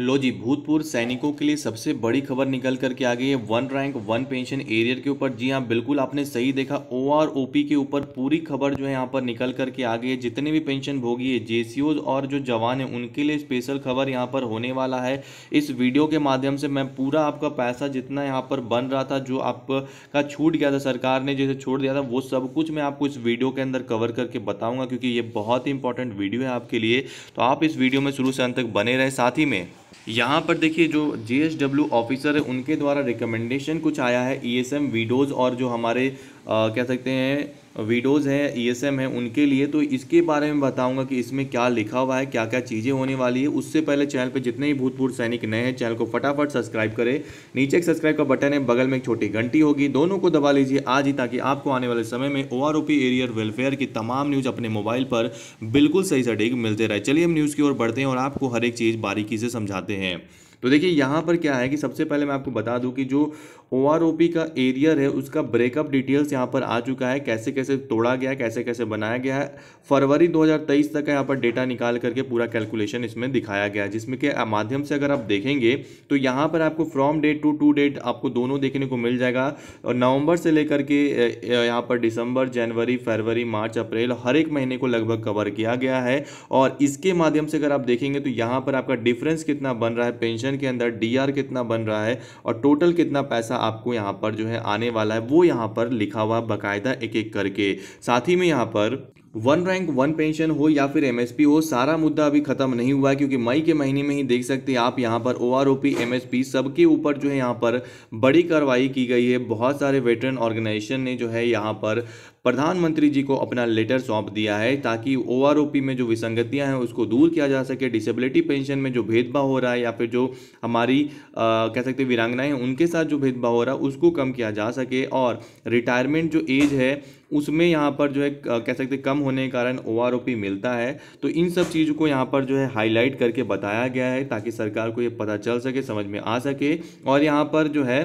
लो जी भूतपूर्व सैनिकों के लिए सबसे बड़ी खबर निकल कर के आ गई है one rank one pension arrear के ऊपर जी हाँ बिल्कुल आपने सही देखा ओ आर ओ पी के ऊपर पूरी खबर जो है यहाँ पर निकल कर के आ गई है जितने भी पेंशन भोगी है जे और जो जवान है उनके लिए स्पेशल खबर यहाँ पर होने वाला है इस वीडियो के माध्यम से मैं पूरा आपका पैसा जितना यहाँ पर बन रहा था जो आपका छूट गया था सरकार ने जैसे छोड़ दिया था वो सब कुछ मैं आपको इस वीडियो के अंदर कवर करके बताऊँगा क्योंकि ये बहुत ही इंपॉर्टेंट वीडियो है आपके लिए तो आप इस वीडियो में शुरू से अंत तक बने रहें साथ ही में यहाँ पर देखिए जो जे ऑफिसर है उनके द्वारा रिकमेंडेशन कुछ आया है ई e एस और जो हमारे आ, कह सकते हैं वीडियोज़ हैं ई e है उनके लिए तो इसके बारे में बताऊंगा कि इसमें क्या लिखा हुआ है क्या क्या चीज़ें होने वाली है उससे पहले चैनल पे जितने भी भूतपूर्व सैनिक नए हैं चैनल को फटाफट सब्सक्राइब करें नीचे एक सब्सक्राइब का बटन है बगल में एक छोटी घंटी होगी दोनों को दबा लीजिए आज ही ताकि आपको आने वाले समय में ओ आर एरियर वेलफेयर की तमाम न्यूज़ अपने मोबाइल पर बिल्कुल सही सटीक मिलते रहे चलिए हम न्यूज़ की ओर बढ़ते हैं और आपको हर एक चीज़ बारीकी से समझाते हैं तो देखिए यहाँ पर क्या है कि सबसे पहले मैं आपको बता दूँ कि जो ओ का एरियर है उसका ब्रेकअप डिटेल्स यहाँ पर आ चुका है कैसे कैसे तोड़ा गया कैसे कैसे बनाया गया है फरवरी 2023 तक यहाँ पर डेटा निकाल करके पूरा कैलकुलेशन इसमें दिखाया गया है जिसमें के माध्यम से अगर आप देखेंगे तो यहाँ पर आपको from date to to date आपको दोनों देखने को मिल जाएगा और नवंबर से लेकर के यहाँ पर दिसंबर जनवरी फरवरी मार्च अप्रैल हर एक महीने को लगभग कवर किया गया है और इसके माध्यम से अगर आप देखेंगे तो यहाँ पर आपका डिफरेंस कितना बन रहा है पेंशन इक्वेशन के अंदर डी कितना बन रहा है और टोटल कितना पैसा आपको यहाँ पर जो है आने वाला है वो यहाँ पर लिखा हुआ बाकायदा एक एक करके साथ ही में यहाँ पर वन रैंक वन पेंशन हो या फिर एमएसपी हो सारा मुद्दा अभी खत्म नहीं हुआ है क्योंकि मई के महीने में ही देख सकते हैं आप यहाँ पर ओआरओपी एमएसपी सबके ऊपर जो है यहाँ पर बड़ी कार्रवाई की गई है बहुत सारे वेटरन ऑर्गेनाइजेशन ने जो है यहाँ पर प्रधानमंत्री जी को अपना लेटर सौंप दिया है ताकि ओआरओपी में जो विसंगतियां हैं उसको दूर किया जा सके डिसेबिलिटी पेंशन में जो भेदभाव हो रहा है या फिर जो हमारी आ, कह सकते हैं वीरांगनाएं उनके साथ जो भेदभाव हो रहा है उसको कम किया जा सके और रिटायरमेंट जो एज है उसमें यहाँ पर जो है कह सकते कम होने के कारण ओ मिलता है तो इन सब चीज़ों को यहाँ पर जो है हाईलाइट करके बताया गया है ताकि सरकार को ये पता चल सके समझ में आ सके और यहाँ पर जो है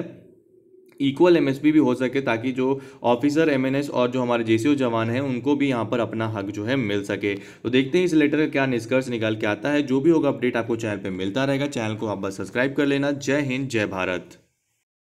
इक्वल एम भी हो सके ताकि जो ऑफिसर एम और जो हमारे जे जवान हैं उनको भी यहाँ पर अपना हक जो है मिल सके तो देखते हैं इस लेटर का क्या निष्कर्ष निकाल के आता है जो भी होगा अपडेट आपको चैनल पर मिलता रहेगा चैनल को आप बस सब्सक्राइब कर लेना जय हिंद जय भारत